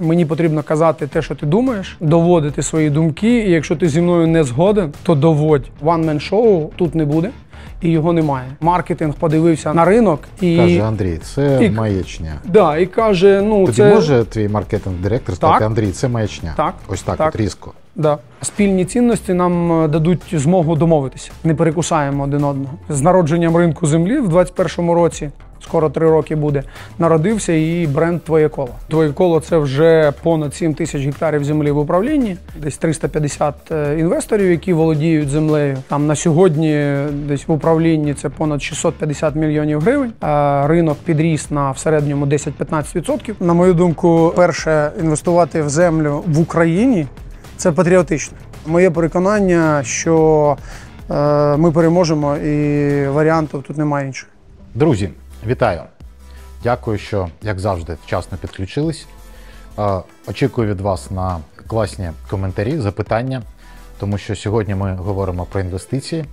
Мені потрібно казати те, що ти думаєш, доводити свої думки. І якщо ти зі мною не згоден, то доводь. One-man шоу тут не буде і його немає. Маркетинг подивився на ринок і каже Андрій, це і... маячня. Да, і каже, ну Тоді це може твій маркетинг-директор сказати, Андрій, це маячня. Так, ось так, так. от різко. Да. Спільні цінності нам е, дадуть змогу домовитися. Не перекусаємо один одного з народженням ринку землі в 2021 році скоро три роки буде. Народився і бренд Твоє коло. Твоє коло це вже понад 7 тисяч гектарів землі в управлінні, десь 350 е, інвесторів, які володіють землею. Там на сьогодні, десь в управлінні це понад 650 мільйонів гривень. Ринок підріс на в середньому 10-15%. На мою думку, перше інвестувати в землю в Україні це патріотично. Моє переконання, що е, ми переможемо, і варіантів тут немає інших. Друзі, Вітаю! Дякую, що, як завжди, вчасно підключились. Е, очікую від вас на класні коментарі, запитання, тому що сьогодні ми говоримо про інвестиції,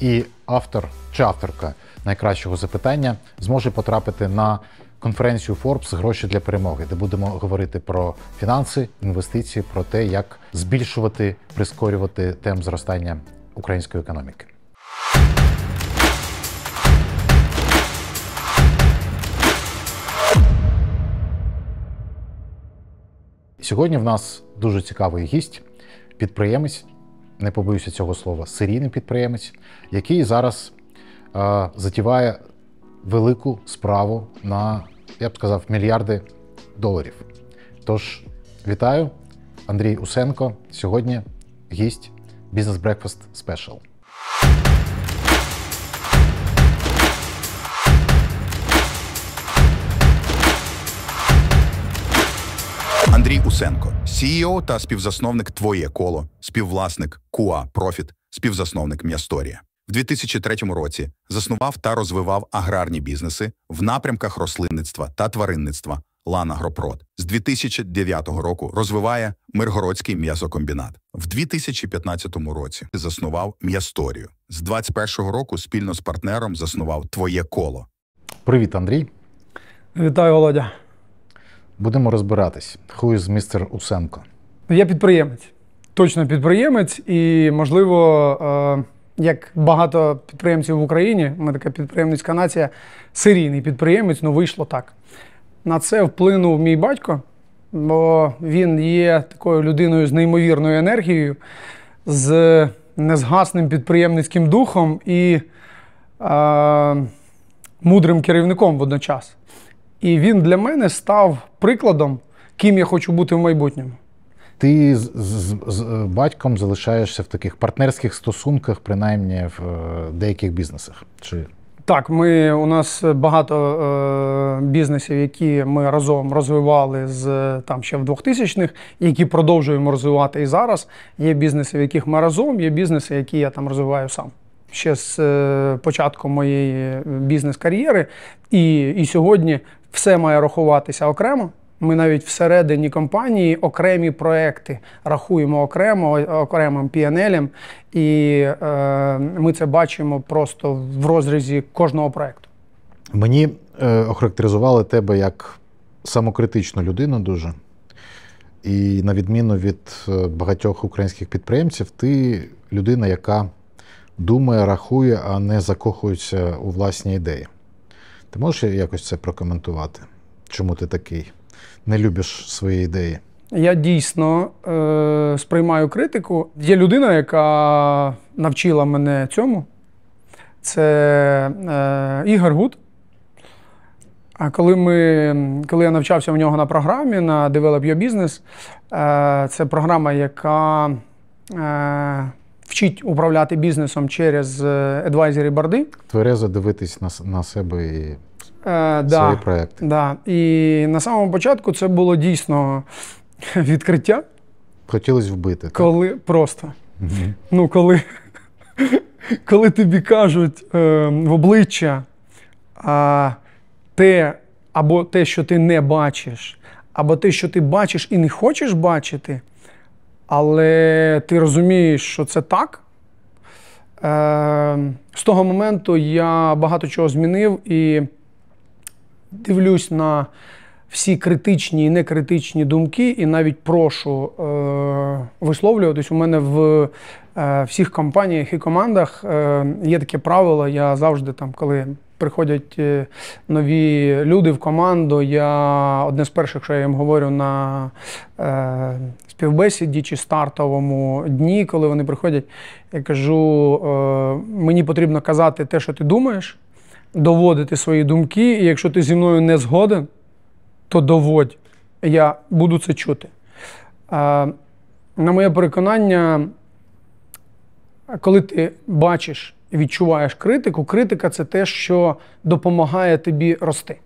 і автор чи авторка найкращого запитання зможе потрапити на конференцію Forbes Гроші для перемоги, де будемо говорити про фінанси, інвестиції, про те, як збільшувати, прискорювати темп зростання української економіки. Сьогодні в нас дуже цікавий гість, підприємець, не побоюся цього слова, серійний підприємець, який зараз е, затіває велику справу на, я б сказав, мільярди доларів. Тож, вітаю, Андрій Усенко. Сьогодні гість Бізнес Брекфаст Спешл. Андрій Усенко, CEO та співзасновник Твоє коло, співвласник Куа Профіт, співзасновник М'ясторія. В 2003 році заснував та розвивав аграрні бізнеси в напрямках рослинництва та тваринництва Ланагропрод. З 2009 року розвиває Миргородський м'ясокомбінат. В 2015 році заснував М'ясторію. З 2021 року спільно з партнером заснував Твоє коло. Привіт, Андрій. Вітаю, Володя. Будемо розбиратись. Who is містер Усенко? Ну, я підприємець, точно підприємець, і можливо, е, як багато підприємців в Україні, ми така підприємницька нація, серійний підприємець, ну вийшло так. На це вплинув мій батько, бо він є такою людиною з неймовірною енергією, з незгасним підприємницьким духом і е, мудрим керівником водночас. І він для мене став прикладом, ким я хочу бути в майбутньому. Ти з, з, з батьком залишаєшся в таких партнерських стосунках, принаймні в е, деяких бізнесах. Чи так, ми у нас багато е, бізнесів, які ми разом розвивали з е, там ще в 2000-х, які продовжуємо розвивати і зараз. Є бізнеси, в яких ми разом, є бізнеси, які я там розвиваю сам. Ще з е, початку моєї е, бізнес-кар'єри, і і сьогодні все має рахуватися окремо. Ми навіть всередині компанії окремі проекти рахуємо окремо окремим піанелем. і е, ми це бачимо просто в розрізі кожного проекту. Мені е, охарактеризували тебе як самокритичну людину дуже. І на відміну від е, багатьох українських підприємців, ти людина, яка думає, рахує, а не закохується у власні ідеї. Ти можеш якось це прокоментувати? Чому ти такий? Не любиш свої ідеї? Я дійсно е, сприймаю критику. Є людина, яка навчила мене цьому. Це е, Ігор Гуд. А коли ми, коли я навчався в нього на програмі на Develop Your Business, е, це програма, яка е, вчить управляти бізнесом через е, адвайзері борди. Тверезо дивитись на на себе і е, да, свої проекти. Да. І на самому початку це було дійсно відкриття. Хотілося вбити. Коли так? просто. Угу. Ну, коли коли тобі кажуть е, в обличчя а, те або те, що ти не бачиш, або те, що ти бачиш і не хочеш бачити, але ти розумієш, що це так. Е, з того моменту я багато чого змінив і дивлюсь на всі критичні і некритичні думки, і навіть прошу е, висловлюватись. У мене в е, всіх компаніях і командах є таке правило. Я завжди там, коли приходять е, нові люди в команду. Я одне з перших, що я їм говорю на е, співбесіді чи стартовому дні, коли вони приходять, я кажу: е, мені потрібно казати те, що ти думаєш, доводити свої думки, і якщо ти зі мною не згоден, то доводь. Я буду це чути. Е, на моє переконання, коли ти бачиш відчуваєш критику, критика це те, що допомагає тобі рости.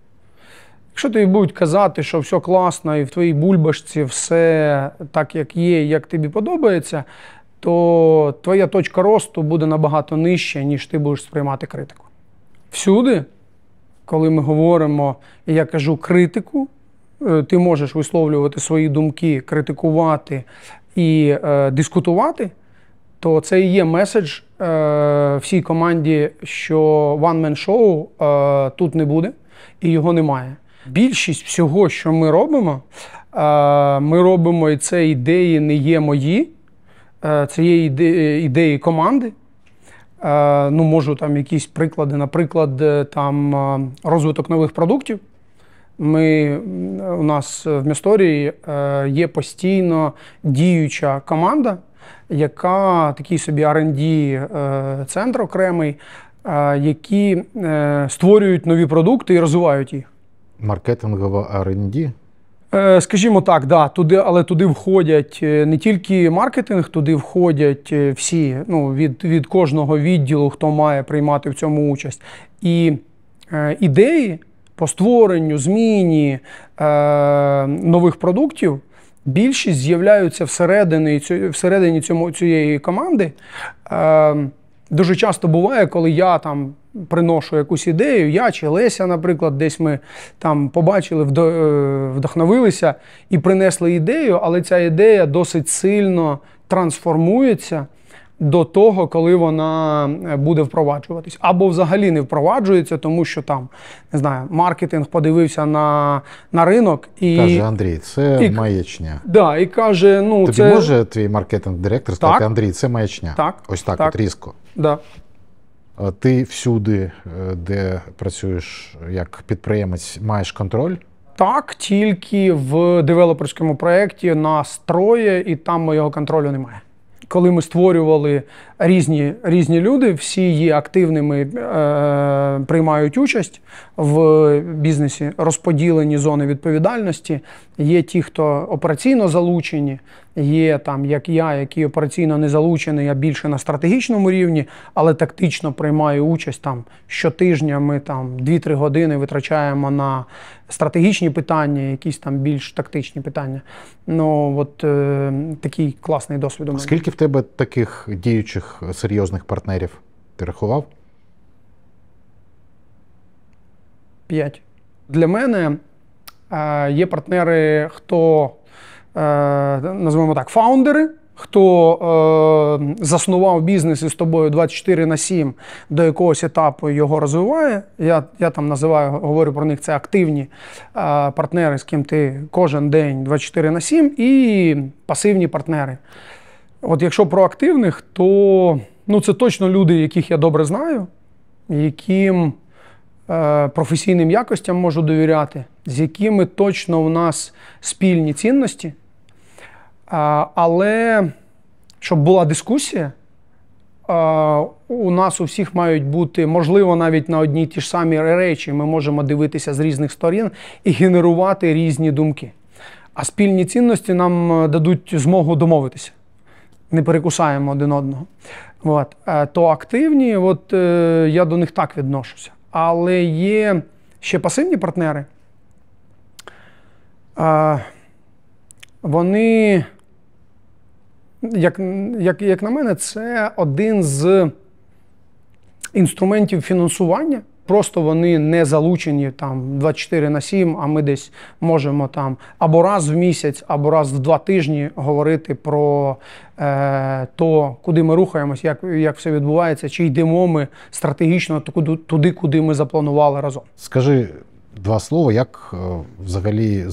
Якщо тобі будуть казати, що все класно, і в твоїй бульбашці все так, як є, як тобі подобається, то твоя точка росту буде набагато нижча, ніж ти будеш сприймати критику. Всюди, коли ми говоримо, я кажу критику, е, ти можеш висловлювати свої думки, критикувати і е, дискутувати то це і є меседж е, всій команді, що One Man Show е, тут не буде і його немає. Більшість всього, що ми робимо, е, ми робимо і це ідеї не є мої, е, це є іде, ідеї команди. Е, ну, Можу там якісь приклади, наприклад, е, там е, розвиток нових продуктів. Ми У нас в Місторії е, є постійно діюча команда яка такий собі rd е, центр окремий, е, які е, створюють нові продукти і розвивають їх. Маркетингова R&D? Скажімо так, да, туди, але туди входять не тільки маркетинг, туди входять всі, ну, від від кожного відділу, хто має приймати в цьому участь. І е, ідеї по створенню, зміні е, нових продуктів більшість з'являються всередині всередині цьому, цієї команди. Ем, дуже часто буває, коли я там приношу якусь ідею, я чи Леся, наприклад, десь ми там побачили, е, вдохновилися і принесли ідею, але ця ідея досить сильно трансформується до того, коли вона е, буде впроваджуватись, або взагалі не впроваджується, тому що там не знаю, маркетинг подивився на на ринок і каже Андрій, це і, маячня. Да, і каже, ну тобі це... може твій маркетинг-директор сказати, так, Андрій, це маячня. Так, ось так, так. от різко. Да. Ти всюди, е, де працюєш як підприємець, маєш контроль. Так, тільки в девелоперському проєкті нас троє, і там моєго контролю немає коли ми створювали різні різні люди, всі є активними, е, приймають участь в бізнесі, розподілені зони відповідальності. Є ті, хто операційно залучені, є там, як я, які операційно не залучений, я більше на стратегічному рівні, але тактично приймаю участь там щотижня. Ми там 2-3 години витрачаємо на стратегічні питання, якісь там більш тактичні питання. Ну от е, такий класний досвід. у мене. Скільки в тебе таких діючих? таких серйозних партнерів ти рахував? П'ять. Для мене е, є партнери, хто е, називаємо так, фаундери. Хто е, заснував бізнес із тобою 24 на 7 до якогось етапу його розвиває? Я я там називаю, говорю про них це активні е, партнери, з ким ти кожен день 24 на 7, і пасивні партнери. От якщо про активних, то ну, це точно люди, яких я добре знаю, яким е, професійним якостям можу довіряти, з якими точно у нас спільні цінності. А, але щоб була дискусія, а, е, у нас у всіх мають бути, можливо, навіть на одні й ті ж самі речі, ми можемо дивитися з різних сторін і генерувати різні думки. А спільні цінності нам е, дадуть змогу домовитися не перекусаємо один одного. От. Е, то активні, от е, я до них так відношуся. Але є ще пасивні партнери. Вони, як, як, як на мене, це один з інструментів фінансування. Просто вони не залучені там 24 на 7, а ми десь можемо там або раз в місяць, або раз в два тижні говорити про е, то, куди ми рухаємось, як як все відбувається, чи йдемо ми стратегічно туди, куди ми запланували разом. Скажи два слова, як е, взагалі е,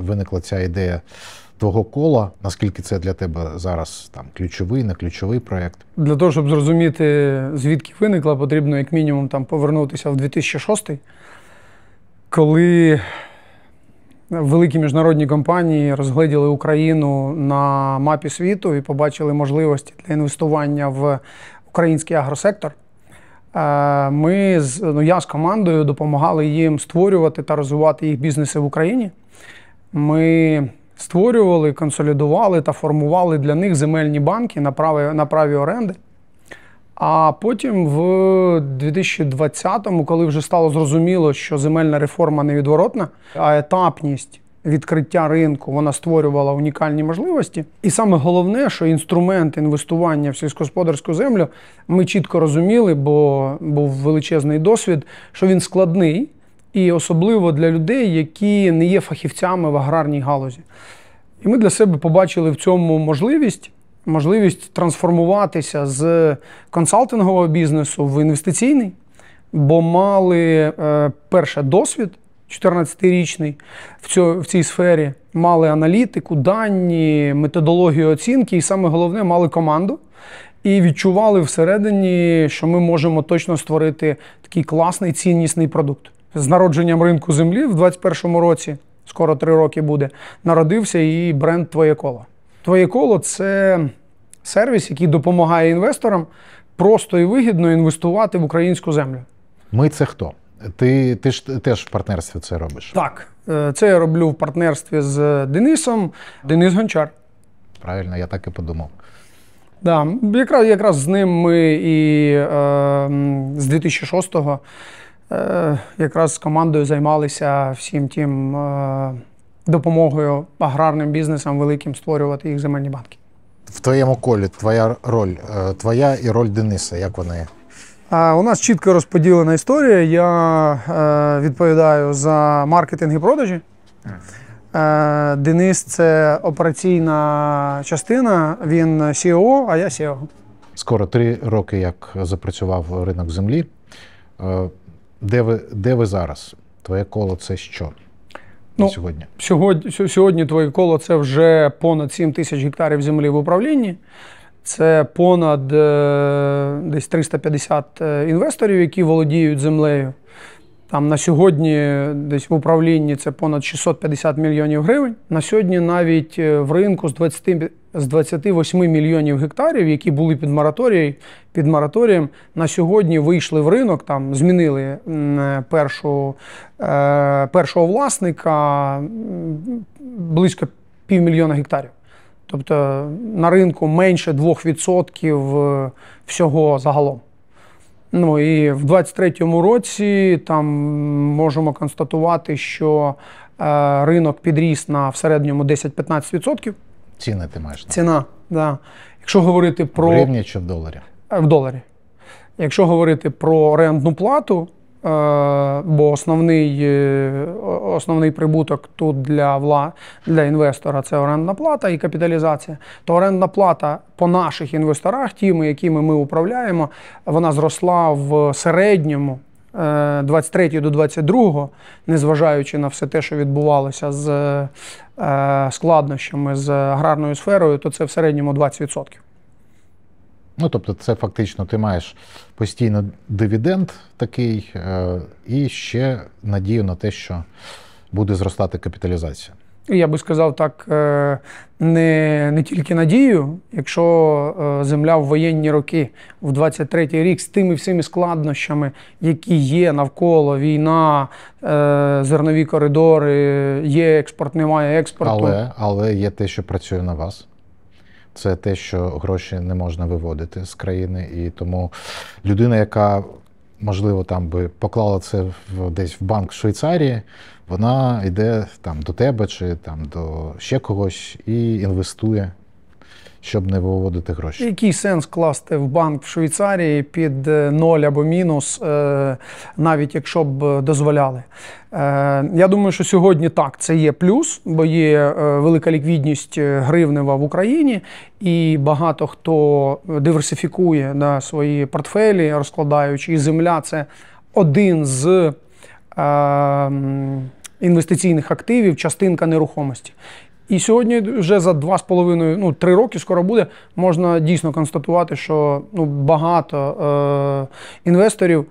виникла ця ідея твого кола, наскільки це для тебе зараз там ключовий, не ключовий проєкт? Для того, щоб зрозуміти, звідки виникла, потрібно як мінімум там повернутися в 2006 коли великі міжнародні компанії розгледіли Україну на мапі світу і побачили можливості для інвестування в український агросектор. Е, ми з ну, я з командою допомагали їм створювати та розвивати їх бізнеси в Україні. Ми створювали, консолідували та формували для них земельні банки на праві, на праві оренди. А потім, в 2020-му, коли вже стало зрозуміло, що земельна реформа невідворотна, а етапність відкриття ринку вона створювала унікальні можливості. І саме головне, що інструмент інвестування в сільськогосподарську землю ми чітко розуміли, бо був величезний досвід, що він складний і особливо для людей, які не є фахівцями в аграрній галузі. І ми для себе побачили в цьому можливість. Можливість трансформуватися з консалтингового бізнесу в інвестиційний, бо мали е, перше досвід 14-річний в цій сфері, мали аналітику, дані, методологію оцінки, і саме головне мали команду і відчували всередині, що ми можемо точно створити такий класний ціннісний продукт з народженням ринку землі в 2021 році, скоро три роки буде, народився і бренд Твоє коло. Твоє коло це сервіс, який допомагає інвесторам просто і вигідно інвестувати в українську землю. Ми це хто? Ти ти ж теж в партнерстві це робиш? Так, е, це я роблю в партнерстві з Денисом. Денис Гончар. Правильно, я так і подумав. Да, якраз якраз з ним ми і е, з 2006-го Е, якраз з командою займалися всім тим е, допомогою аграрним бізнесам великим створювати їх земельні банки. В твоєму колі твоя роль, е, твоя і роль Дениса, як вона є? У нас чітко розподілена історія. Я відповідаю за маркетинг і продажі. Денис це операційна частина, він CEO, а я CEO. Скоро три роки як запрацював ринок землі. Де ви де ви зараз? Твоє коло це що? Ну, сьогодні? Сьогодні сьогодні твоє коло це вже понад 7 тисяч гектарів землі в управлінні. Це понад е, десь 350 е, інвесторів, які володіють землею. Там на сьогодні десь в управлінні це понад 650 мільйонів гривень. На сьогодні навіть е, в ринку з 20 з 28 мільйонів гектарів, які були під мораторією, під мораторієм, на сьогодні вийшли в ринок, там змінили е, першу, е, першого власника близько півмільйона гектарів. Тобто на ринку менше 2% е, всього загалом. Ну і в 23-му році там можемо констатувати, що е, ринок підріс на в середньому 10-15%. Ціни ти маєш. Ціна, так. Да. Якщо говорити про. В гривні чи в доларі? Е, в доларі. Якщо говорити про орендну плату, е, бо основний е, основний прибуток тут для вла... для інвестора це орендна плата і капіталізація, то орендна плата по наших інвесторах, тими, якими ми управляємо, вона зросла в середньому 23 е, до 22, незважаючи на все те, що відбувалося з е, складнощами з аграрною сферою, то це в середньому 20%. Ну, тобто, це фактично ти маєш постійно дивіденд такий, е, і ще надію на те, що буде зростати капіталізація я би сказав так, е, не не тільки надію, якщо е, земля в воєнні роки, в 23-й рік з тими всіми складнощами, які є навколо війна, е, зернові коридори, є експорт, немає експорту. Але, Але є те, що працює на вас. Це те, що гроші не можна виводити з країни, і тому людина, яка можливо там би поклала це в десь в банк Швейцарії вона йде там до тебе чи там до ще когось і інвестує, щоб не виводити гроші. Який сенс класти в банк в Швейцарії під е, ноль або мінус, е, навіть якщо б дозволяли? Е, я думаю, що сьогодні так це є плюс, бо є велика ліквідність гривнева в Україні, і багато хто диверсифікує да, свої портфелі, розкладаючи і земля це один з інвестиційних активів, частинка нерухомості. І сьогодні, вже за 2,5, ну 3 роки скоро буде, можна дійсно констатувати, що ну, багато е, інвесторів.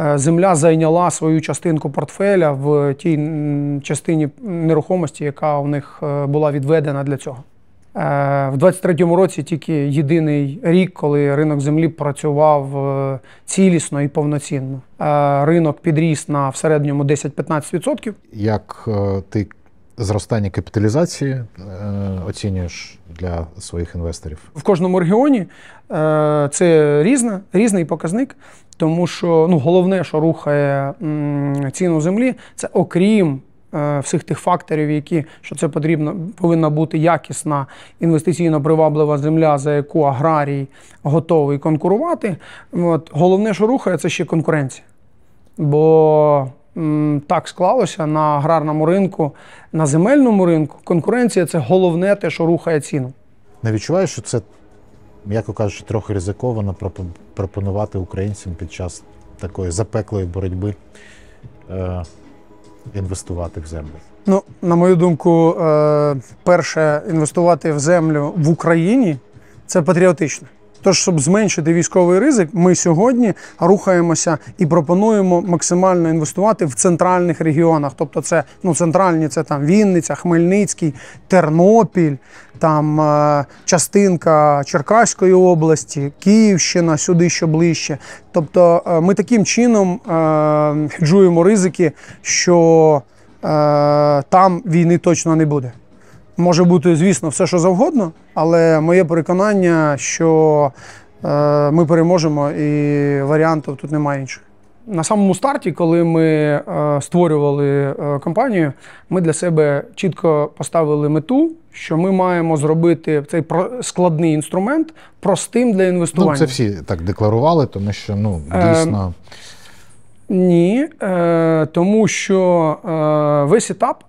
Е, земля зайняла свою частинку портфеля в тій частині нерухомості, яка у них е, була відведена для цього. Е, в 23-му році тільки єдиний рік, коли ринок землі працював е, цілісно і повноцінно. Е, ринок підріс на в середньому 10-15%. Як ти зростання капіталізації оцінюєш для своїх інвесторів? В кожному регіоні це різна, різний показник, тому що ну головне, що рухає ціну землі, це окрім. Е, всіх тих факторів, які що це потрібно, повинна бути якісна інвестиційно приваблива земля, за яку аграрій готовий конкурувати. От. Головне, що рухає, це ще конкуренція. Бо так склалося на аграрному ринку, на земельному ринку. Конкуренція це головне те, що рухає ціну. Не відчуваю, що це, м'яко кажучи, трохи ризиковано пропонувати українцям під час такої запеклої боротьби. Е, інвестувати в землю? Ну, на мою думку, е, перше інвестувати в землю в Україні це патріотично. Тож, щоб зменшити військовий ризик, ми сьогодні рухаємося і пропонуємо максимально інвестувати в центральних регіонах. Тобто, це ну центральні, це там Вінниця, Хмельницький, Тернопіль, там е, частинка Черкаської області, Київщина, сюди що ближче. Тобто, е, ми таким чином е хеджуємо ризики, що е, там війни точно не буде може бути, звісно, все, що завгодно, але моє переконання, що е, ми переможемо, і варіантів тут немає інших. На самому старті, коли ми е, створювали е, компанію, ми для себе чітко поставили мету, що ми маємо зробити цей про складний інструмент простим для інвестування. Ну, Це всі так декларували, тому що ну дійсно. Е, ні, е, тому що е, весь етап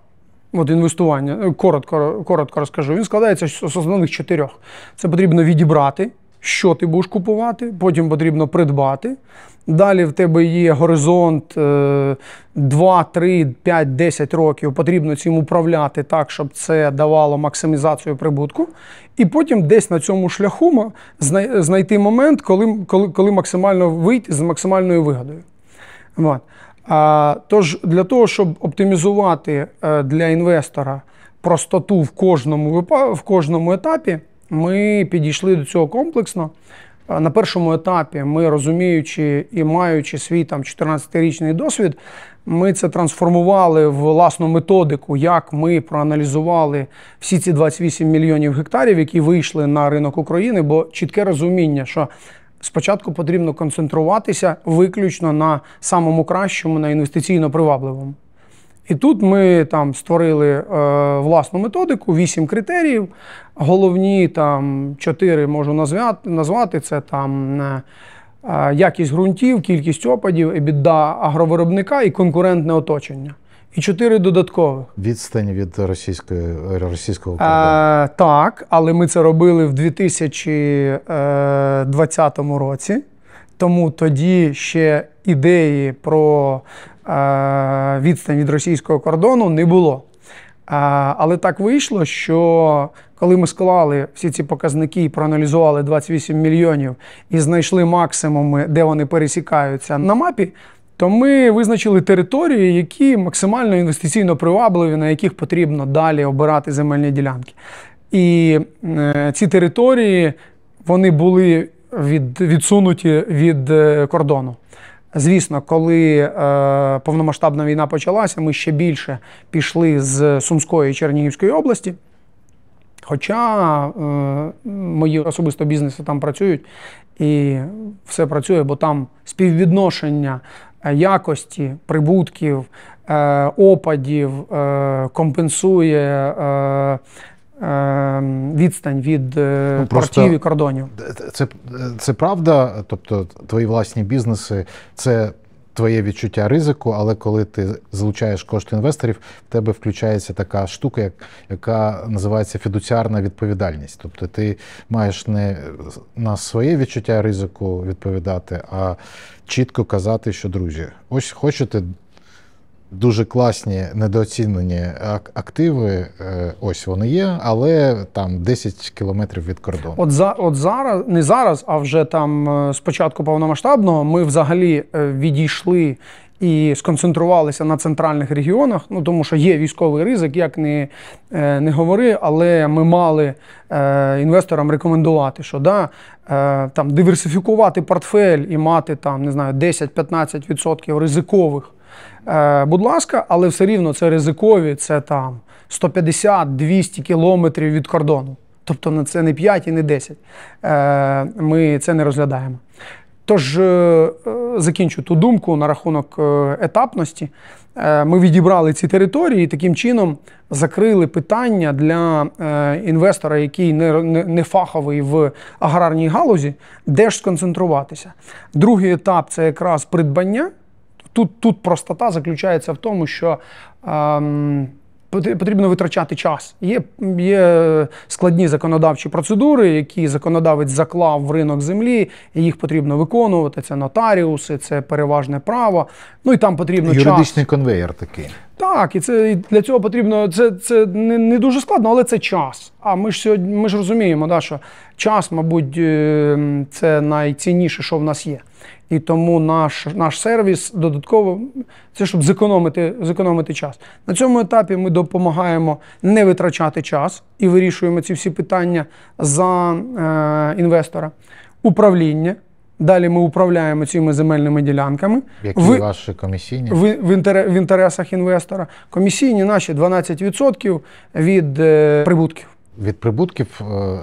От інвестування е, коротко коротко розкажу. Він складається з основних чотирьох. Це потрібно відібрати, що ти будеш купувати, потім потрібно придбати. Далі в тебе є горизонт 2, 3, 5, 10 років. Потрібно цим управляти так, щоб це давало максимізацію прибутку. І потім десь на цьому шляху знайти момент, коли коли, коли максимально вийти з максимальною вигодою. От. Тож для того, щоб оптимізувати е, для інвестора простоту в кожному в кожному етапі, ми підійшли до цього комплексно. Е, на першому етапі ми розуміючи і маючи свій там 14-річний досвід, ми це трансформували в власну методику, як ми проаналізували всі ці 28 мільйонів гектарів, які вийшли на ринок України, бо чітке розуміння, що спочатку потрібно концентруватися виключно на самому кращому, на інвестиційно привабливому. І тут ми там створили е, власну методику, вісім критеріїв. Головні там чотири можу назвати, назвати це там е, е, якість ґрунтів, кількість опадів, біда агровиробника і конкурентне оточення і чотири додаткових. Відстань від російської російського е, кордону. Е, так, але ми це робили в 2020 е, році. Тому тоді ще ідеї про е, відстань від російського кордону не було. Е, але так вийшло, що коли ми склали всі ці показники і проаналізували 28 мільйонів і знайшли максимуми, де вони пересікаються на мапі, то ми визначили території, які максимально інвестиційно привабливі, на яких потрібно далі обирати земельні ділянки. І е, ці території вони були від, відсунуті від е, кордону. Звісно, коли е, повномасштабна війна почалася, ми ще більше пішли з Сумської і Чернігівської області. Хоча е, мої особисто бізнеси там працюють і все працює, бо там співвідношення Е, якості прибутків, е, опадів, е, компенсує. Відстань від ну, портів і кордонів це це правда. Тобто, твої власні бізнеси це твоє відчуття ризику, але коли ти залучаєш кошти інвесторів, в тебе включається така штука, як, яка називається фідуціарна відповідальність. Тобто ти маєш не на своє відчуття ризику відповідати, а чітко казати, що друзі, ось хочете дуже класні недооцінені активи. Е, ось вони є, але там 10 кілометрів від кордону. От за от зараз не зараз, а вже там спочатку е, повномасштабного ми взагалі е, відійшли. І сконцентрувалися на центральних регіонах, ну тому що є військовий ризик, як не не говори, але ми мали е, інвесторам рекомендувати, що да, е, там диверсифікувати портфель і мати там не знаю 10-15% ризикових Е, Будь ласка, але все рівно це ризикові, це там 150-200 кілометрів від кордону. Тобто на це не 5 і не 10. Е, Ми це не розглядаємо. Тож е, е, закінчу ту думку на рахунок е, етапності. Ми відібрали ці території і таким чином закрили питання для інвестора, який не фаховий в аграрній галузі, де ж сконцентруватися. Другий етап це якраз придбання. Тут тут простота заключається в тому, що ем, потрібно витрачати час. Є є складні законодавчі процедури, які законодавець заклав в ринок землі, і їх потрібно виконувати. Це нотаріуси, це переважне право. Ну і там потрібно юридичний час. юридичний конвейер такий. Так, і це і для цього потрібно. Це це не не дуже складно, але це час. А ми ж сьогодні ми ж розуміємо, да, що час, мабуть, ем, це найцінніше, що в нас є. І тому наш наш сервіс додатково це щоб зекономити зекономити час. На цьому етапі ми допомагаємо не витрачати час і вирішуємо ці всі питання за е, інвестора. Управління. Далі ми управляємо цими земельними ділянками. Які в, ваші комісійні? В, в, інтер, в інтересах інвестора. Комісійні наші 12% від е, прибутків. Від прибутків. Е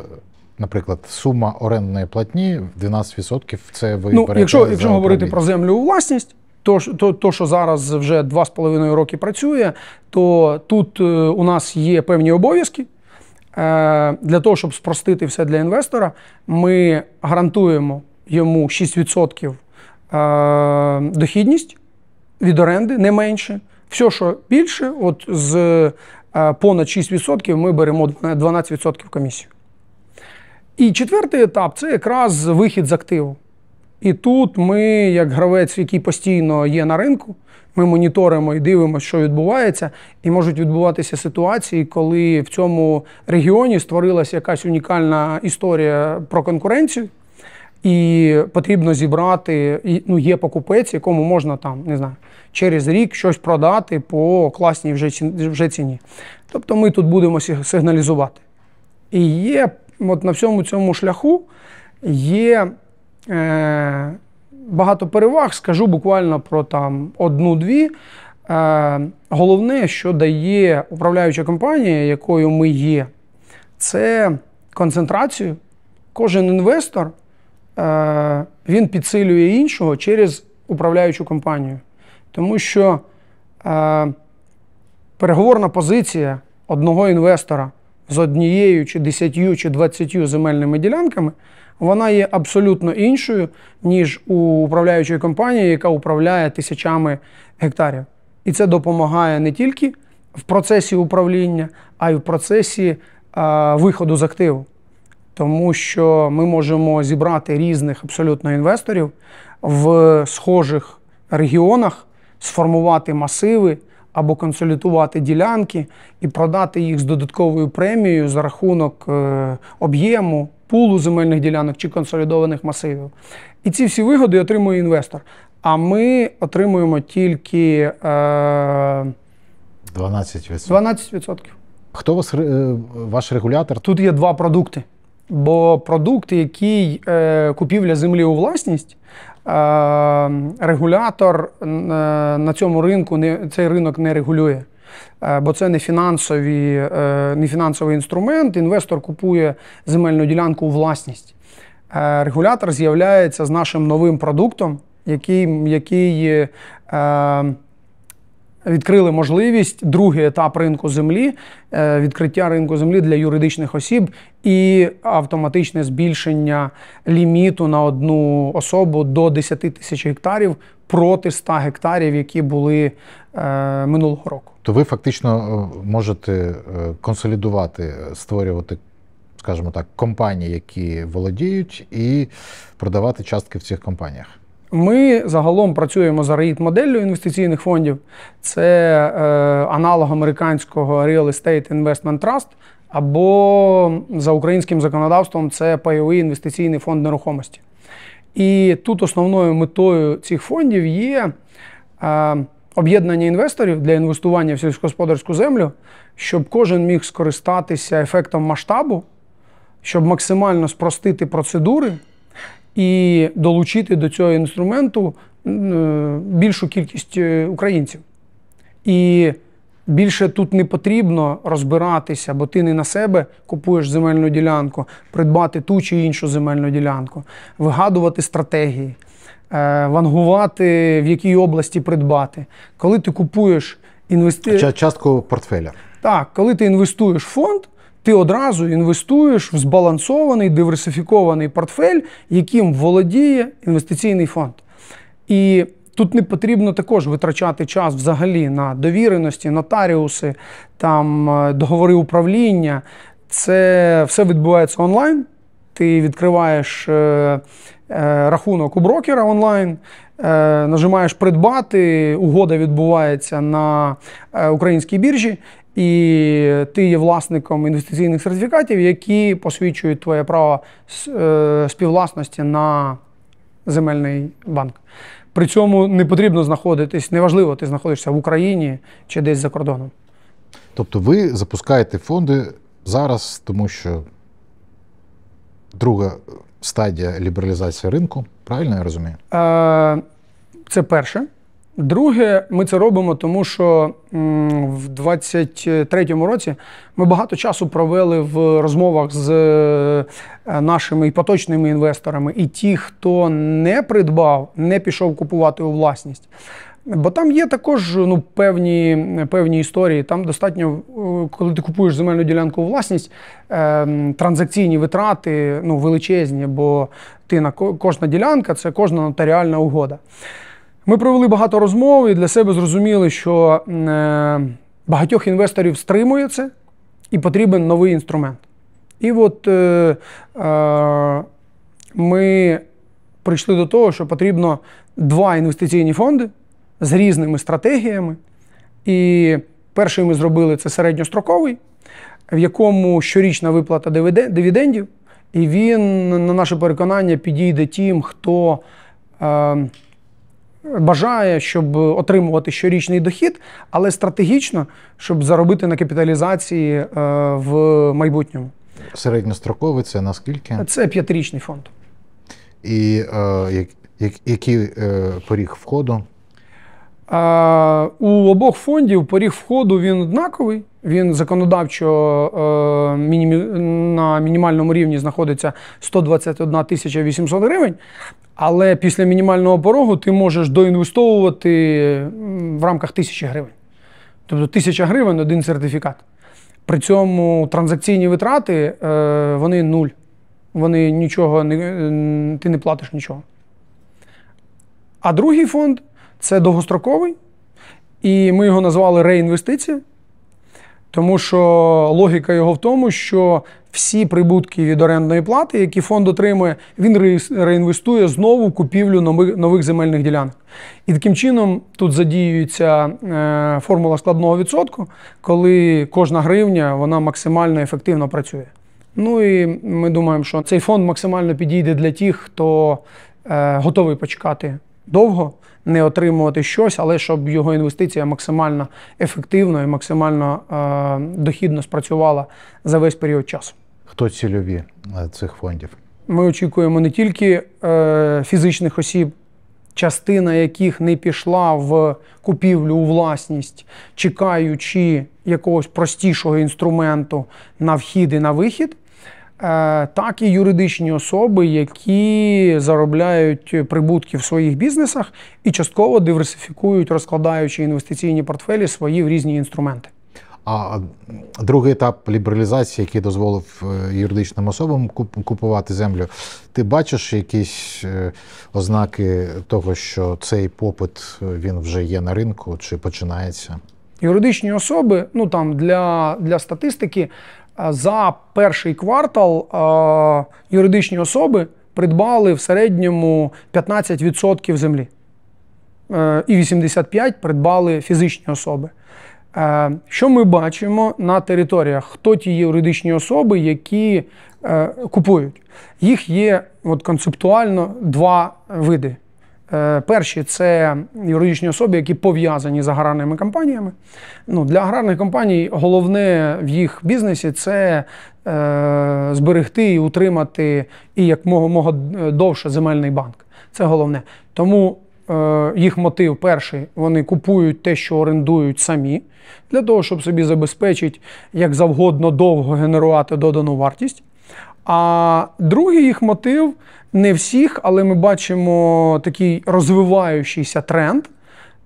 наприклад, сума орендної платні 12% це ви ну, Якщо, якщо говорити про землю у власність. То, то, то, що зараз вже два з половиною роки працює, то тут е, у нас є певні обов'язки. Е, для того, щоб спростити все для інвестора, ми гарантуємо йому 6% е, дохідність від оренди, не менше. Все, що більше, от з е, понад 6% ми беремо 12% комісію. І четвертий етап це якраз вихід з активу. І тут ми, як гравець, який постійно є на ринку, ми моніторимо і дивимося, що відбувається, і можуть відбуватися ситуації, коли в цьому регіоні створилася якась унікальна історія про конкуренцію, і потрібно зібрати ну, є покупець, якому можна там не знаю, через рік щось продати по класній вже ціні. Тобто ми тут будемо сигналізувати. І є от на всьому цьому шляху є е, багато переваг, скажу буквально про там одну-дві. Е, Головне, що дає управляюча компанія, якою ми є, це концентрацію. Кожен інвестор е, він підсилює іншого через управляючу компанію. Тому що е, переговорна позиція одного інвестора з однією чи десятью чи двадцятью земельними ділянками, вона є абсолютно іншою, ніж у управляючої компанії, яка управляє тисячами гектарів. І це допомагає не тільки в процесі управління, а й в процесі а, виходу з активу. Тому що ми можемо зібрати різних абсолютно інвесторів в схожих регіонах, сформувати масиви або консолідувати ділянки і продати їх з додатковою премією за рахунок е, об'єму, пулу земельних ділянок чи консолідованих масивів. І ці всі вигоди отримує інвестор. А ми отримуємо тільки е, 12%. 12%. Хто вас, е, ваш регулятор? Тут є два продукти. Бо продукт, який е, купівля землі у власність, е, регулятор е, на цьому ринку не цей ринок не регулює. Е, бо це не фінансові, е, не фінансовий інструмент. Інвестор купує земельну ділянку у власність. Е, регулятор з'являється з нашим новим продуктом, який який відкрили можливість другий етап ринку землі, е, відкриття ринку землі для юридичних осіб і автоматичне збільшення ліміту на одну особу до 10 тисяч гектарів проти 100 гектарів, які були е, минулого року. То ви фактично е, можете консолідувати, створювати. Скажімо так, компанії, які володіють, і продавати частки в цих компаніях. Ми загалом працюємо за reit моделлю інвестиційних фондів. Це е, аналог американського Real Estate Investment Trust, або за українським законодавством це пайовий інвестиційний фонд нерухомості. І тут основною метою цих фондів є е, об'єднання інвесторів для інвестування в сільськогосподарську землю, щоб кожен міг скористатися ефектом масштабу, щоб максимально спростити процедури і долучити до цього інструменту е, більшу кількість е, українців. І більше тут не потрібно розбиратися, бо ти не на себе купуєш земельну ділянку, придбати ту чи іншу земельну ділянку, вигадувати стратегії, е, вангувати, в якій області придбати. Коли ти купуєш інвести... частку портфеля. Так, коли ти інвестуєш в фонд. Ти одразу інвестуєш в збалансований диверсифікований портфель, яким володіє інвестиційний фонд. І тут не потрібно також витрачати час взагалі на довіреності, нотаріуси, там е, договори управління. Це все відбувається онлайн. Ти відкриваєш е, е, рахунок у брокера онлайн, е, нажимаєш придбати, угода відбувається на е, українській біржі, і ти є власником інвестиційних сертифікатів, які посвідчують твоє право е, співвласності на земельний банк. При цьому не потрібно знаходитись, неважливо, ти знаходишся в Україні чи десь за кордоном. Тобто ви запускаєте фонди зараз, тому що друга стадія лібералізації ринку, правильно я розумію? Е, це перше. Друге, ми це робимо, тому що в 23-му році ми багато часу провели в розмовах з е, нашими і поточними інвесторами, і ті, хто не придбав, не пішов купувати у власність. Бо там є також ну, певні певні історії. Там достатньо, е, коли ти купуєш земельну ділянку у власність, е, транзакційні витрати ну, величезні, бо ти на кожна ділянка це кожна нотаріальна угода. Ми провели багато розмов і для себе зрозуміли, що е, багатьох інвесторів стримує це і потрібен новий інструмент. І от е, е, ми прийшли до того, що потрібно два інвестиційні фонди з різними стратегіями. І перший ми зробили це середньостроковий, в якому щорічна виплата дивідендів. І він, на наше переконання, підійде тим, хто. Ем, бажає, щоб отримувати щорічний дохід, але стратегічно, щоб заробити на капіталізації е, в майбутньому. Середньостроковий це наскільки? Це п'ятирічний фонд. І е, як, який е, поріг входу? Е, у обох фондів поріг входу він однаковий. Він законодавчо е, мінімі, на мінімальному рівні знаходиться 121 тисяча 800 гривень. Але після мінімального порогу ти можеш доінвестовувати в рамках тисячі гривень. Тобто тисяча гривень один сертифікат. При цьому транзакційні витрати е, вони нуль. Вони нічого не, е, ти не платиш нічого. А другий фонд це довгостроковий, і ми його назвали реінвестиція, тому що логіка його в тому, що всі прибутки від орендної плати, які фонд отримує, він реінвестує знову в купівлю нових земельних ділянок. І таким чином тут задіюється е, формула складного відсотку, коли кожна гривня вона максимально ефективно працює. Ну і ми думаємо, що цей фонд максимально підійде для тих, хто е, готовий почекати довго не отримувати щось, але щоб його інвестиція максимально ефективно і максимально е, дохідно спрацювала за весь період часу. Хто цільові е, цих фондів? Ми очікуємо не тільки е, фізичних осіб. Частина яких не пішла в купівлю у власність, чекаючи якогось простішого інструменту на вхід і на вихід, Е, так і юридичні особи, які заробляють прибутки в своїх бізнесах і частково диверсифікують, розкладаючи інвестиційні портфелі свої в різні інструменти. А другий етап лібералізації, який дозволив е, юридичним особам купувати землю, ти бачиш якісь е, ознаки того, що цей попит він вже є на ринку чи починається? Юридичні особи, ну там для для статистики, за перший квартал юридичні особи придбали в середньому 15% землі. Е, і 85% придбали фізичні особи. Е, що ми бачимо на територіях? Хто ті юридичні особи, які е, купують? Їх є от, концептуально два види. Е, перші це юридичні особи, які пов'язані з аграрними компаніями. Ну, Для аграрних компаній головне в їх бізнесі це е, зберегти і утримати і як мого, мого е, довше земельний банк. Це головне. Тому е, їх мотив перший вони купують те, що орендують самі, для того, щоб собі забезпечити як завгодно довго генерувати додану вартість. А другий їх мотив не всіх, але ми бачимо такий розвиваючийся тренд.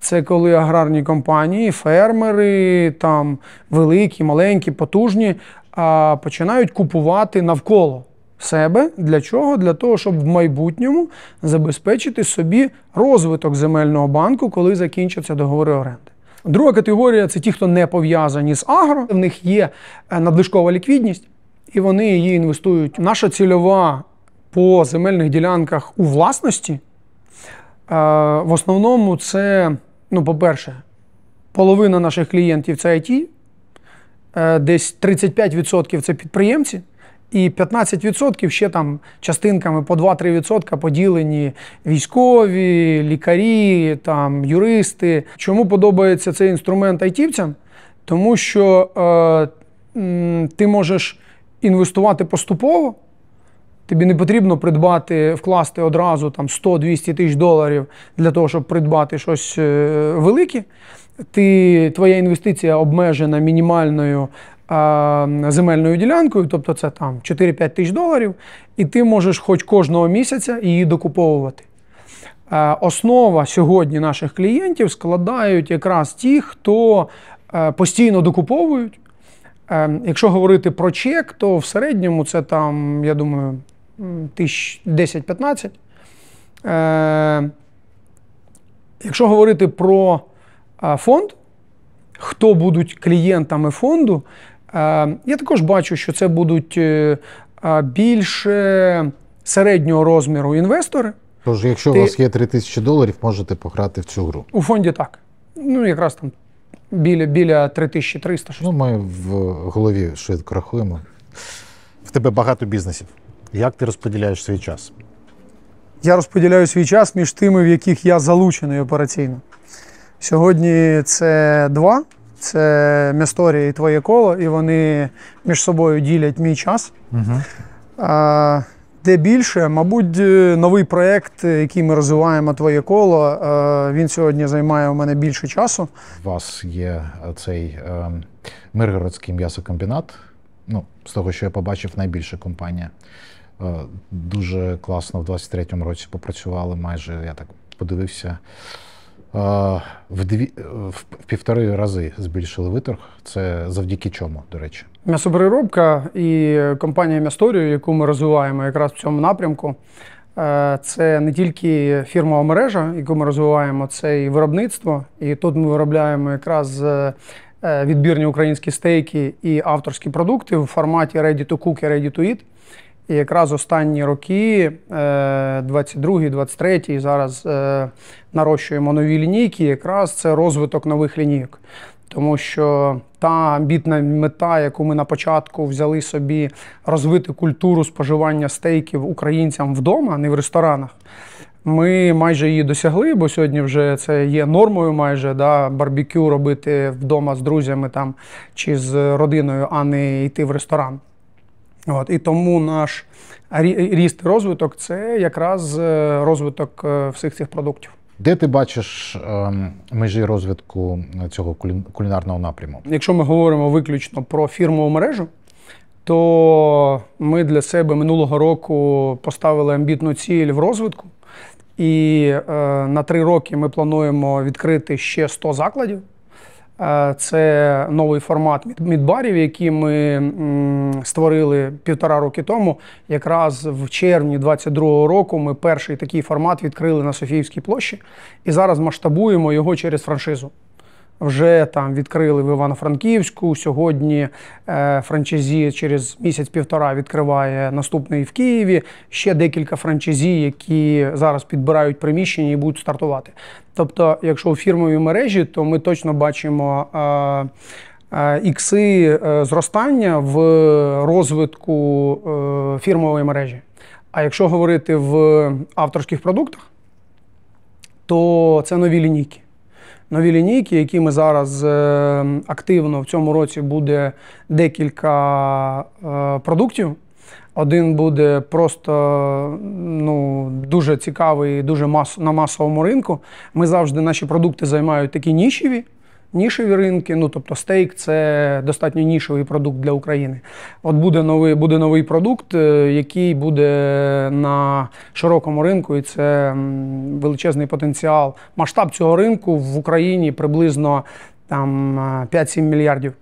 Це коли аграрні компанії, фермери, там великі, маленькі, потужні, а, починають купувати навколо себе. Для чого? Для того, щоб в майбутньому забезпечити собі розвиток земельного банку, коли закінчаться договори оренди. Друга категорія це ті, хто не пов'язані з агро. В них є е, надлишкова ліквідність і вони її інвестують. Наша цільова по земельних ділянках у власності. Е, в основному це, ну, по-перше, половина наших клієнтів це IT, е, десь 35% це підприємці, і 15% ще там частинками по 2-3% поділені військові, лікарі, там, юристи. Чому подобається цей інструмент айтівцям? Тому що е, ти можеш інвестувати поступово. Тобі не потрібно придбати, вкласти одразу там 100-200 тисяч доларів для того, щоб придбати щось е, велике. Ти, Твоя інвестиція обмежена мінімальною а, земельною ділянкою, тобто це там 4-5 тисяч доларів, і ти можеш хоч кожного місяця її докуповувати. А, основа сьогодні наших клієнтів складають якраз ті, хто е, постійно докуповують. Е, якщо говорити про чек, то в середньому це там, я думаю, 10-15. Е, якщо говорити про е, фонд, хто будуть клієнтами фонду, я також бачу, що це будуть більше середнього розміру інвестори. Тож, якщо Ти... у вас є 3 тисячі доларів, можете пограти в цю гру. У фонді так. Ну, якраз там біля біля 3300. Ну, ми в голові швидко рахуємо. В тебе багато бізнесів. Як ти розподіляєш свій час? Я розподіляю свій час між тими, в яких я залучений операційно. Сьогодні це два: це Місторія і твоє коло, і вони між собою ділять мій час. Угу. А, де більше, мабуть, е, новий проект, е, який ми розвиваємо твоє коло, е, він сьогодні займає у мене більше часу. У вас є цей Миргородський м'ясокомбінат. Ну, з того, що я побачив, найбільша компанія. Дуже класно в 23-му році попрацювали майже, я так подивився. В дві в півтори рази збільшили виторг. Це завдяки чому, до речі. М'ясопереробка і компанія М'ясторію, яку ми розвиваємо якраз в цьому напрямку. Е, це не тільки фірмова мережа, яку ми розвиваємо, це і виробництво. І тут ми виробляємо якраз е, е, відбірні українські стейки і авторські продукти в форматі Ready to Cook і Ready to Eat. І якраз останні роки, 22-й, 23-й, зараз нарощуємо нові лінійки. Якраз це розвиток нових лінійок тому що та амбітна мета, яку ми на початку взяли собі розвити культуру споживання стейків українцям вдома, а не в ресторанах. Ми майже її досягли, бо сьогодні вже це є нормою, майже да, барбекю робити вдома з друзями там чи з родиною, а не йти в ресторан. От, І тому наш ріст і розвиток це якраз е, розвиток е, всіх цих продуктів. Де ти бачиш ем, межі розвитку цього кулінарного напряму? Якщо ми говоримо виключно про фірмову мережу, то ми для себе минулого року поставили амбітну ціль в розвитку. І е, на три роки ми плануємо відкрити ще 100 закладів. Це новий формат мідбарів, який ми створили півтора роки тому. Якраз в червні 22 року ми перший такий формат відкрили на Софіївській площі і зараз масштабуємо його через франшизу вже там відкрили в Івано-Франківську. Сьогодні е, франчайзі через місяць-півтора відкриває наступний в Києві. Ще декілька франчайзі, які зараз підбирають приміщення і будуть стартувати. Тобто, якщо у фірмові мережі, то ми точно бачимо. Е, е, ікси зростання в розвитку фірмової мережі. А якщо говорити в авторських продуктах, то це нові лінійки нові лінійки, які ми зараз е, активно в цьому році буде декілька е, продуктів. Один буде просто ну, дуже цікавий, дуже мас на масовому ринку. Ми завжди наші продукти займають такі нішеві нішеві ринки. Ну тобто стейк це достатньо нішевий продукт для України. От буде новий буде новий продукт, е, який буде на широкому ринку, і це величезний потенціал. Масштаб цього ринку в Україні приблизно там 5-7 е, мільярдів.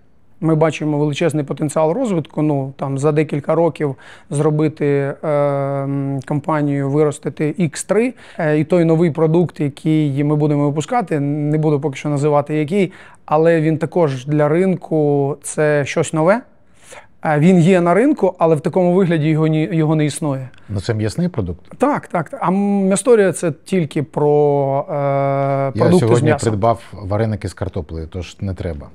Ми бачимо величезний потенціал розвитку. Ну там за декілька років зробити е, компанію, виростити x 3 е, і той новий продукт, який ми будемо випускати, не буду поки що називати який, але він також для ринку це щось нове. Е, він є на ринку, але в такому вигляді його не, його не існує. Ну це м'ясний продукт. Так, так. А м'ясторія це тільки про е, продукти з м'яса. Я сьогодні придбав вареники з картоплею, тож не треба.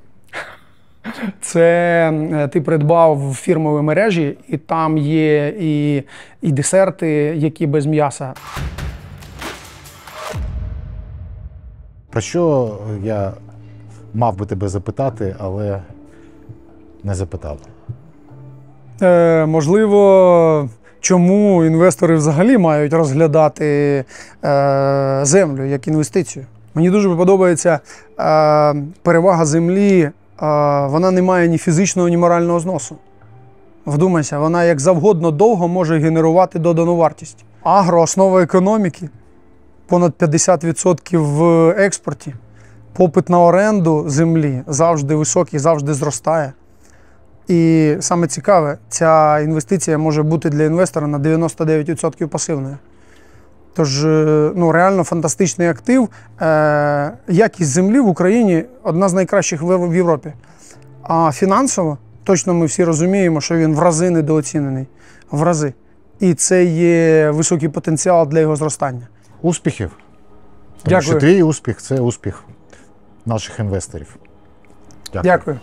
Це е, ти придбав в фірмовій мережі, і там є і, і десерти, які без м'яса. Про що я мав би тебе запитати, але не запитав? Е, Можливо, чому інвестори взагалі мають розглядати е, землю як інвестицію? Мені дуже подобається е, перевага землі вона не має ні фізичного, ні морального зносу. Вдумайся, вона як завгодно довго може генерувати додану вартість. Агро, основа економіки, понад 50% в експорті. Попит на оренду землі завжди високий, завжди зростає. І саме цікаве, ця інвестиція може бути для інвестора на 99% пасивною. Тож, е, ну реально фантастичний актив. Е, Якість землі в Україні одна з найкращих в Європі. А фінансово точно ми всі розуміємо, що він в рази недооцінений. В рази. І це є високий потенціал для його зростання. Успіхів. Тому Дякую. що твій успіх це успіх наших інвесторів. Дякую. Дякую.